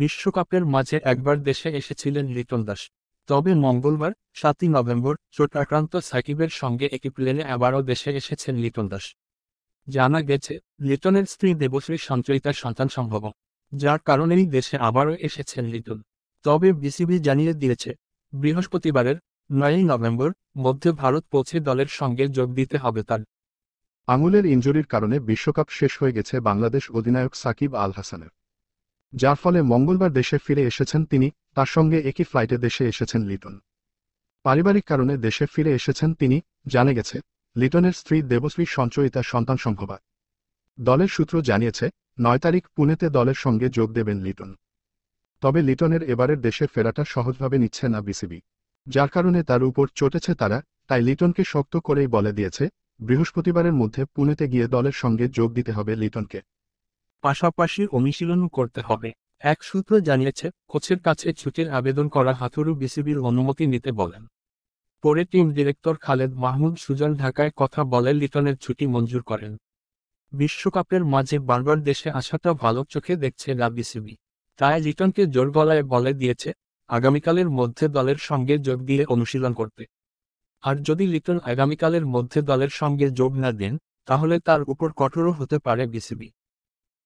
বিশ্বকাপের মাঝে একবার দেশে এসেছিলেন লিটন দাস তবে মঙ্গলবার সাতই নভেম্বর চোটাক্রান্ত সাকিবের সঙ্গে একটি প্লেনে আবারও দেশে এসেছেন লিটন দাস জানা গেছে লিটনের স্ত্রী দেবশ্রী সঞ্চয়িতার সন্তান সম্ভব যার কারণেই দেশে আবারও এসেছেন লিটন তবে বিসিবি জানিয়ে দিয়েছে বৃহস্পতিবারের নয়ই নভেম্বর মধ্যে ভারত পৌঁছে দলের সঙ্গে যোগ দিতে হবে তার আঙুলের ইঞ্জুরির কারণে বিশ্বকাপ শেষ হয়ে গেছে বাংলাদেশ অধিনায়ক সাকিব আল হাসানের যার ফলে মঙ্গলবার দেশে ফিরে এসেছেন তিনি তার সঙ্গে একই ফ্লাইটে দেশে এসেছেন লিটন পারিবারিক কারণে দেশে ফিরে এসেছেন তিনি জানে গেছে লিটনের স্ত্রী দেবশ্রী সঞ্চয়িতা সন্তান সম্ভবা দলের সূত্র জানিয়েছে নয় তারিখ পুনেতে দলের সঙ্গে যোগ দেবেন লিটন তবে লিটনের এবারের দেশে ফেরাটা সহজভাবে নিচ্ছে না বিসিবি যার কারণে তার উপর চটেছে তারা তাই লিটনকে শক্ত করেই বলে দিয়েছে বৃহস্পতিবারের মধ্যে পুনেতে গিয়ে দলের সঙ্গে যোগ দিতে হবে লিটনকে পাশাপাশি অনুশীলনও করতে হবে এক সূত্র জানিয়েছে কোচের কাছে ছুটির আবেদন করা হাতুরু বিসিবির অনুমতি নিতে বলেন পরে টিম ডিরেক্টর খালেদ মাহমুদ সুজন ঢাকায় কথা বলে লিটনের ছুটি মঞ্জুর করেন বিশ্বকাপের মাঝে বারবার দেশে আসাটা ভালো চোখে দেখছে না বিসিবি তাই লিটনকে জোর গলায় বলে দিয়েছে আগামীকালের মধ্যে দলের সঙ্গে যোগ দিয়ে অনুশীলন করতে আর যদি লিটন আগামীকালের মধ্যে দলের সঙ্গে যোগ না দেন তাহলে তার উপর কঠোরও হতে পারে বিসিবি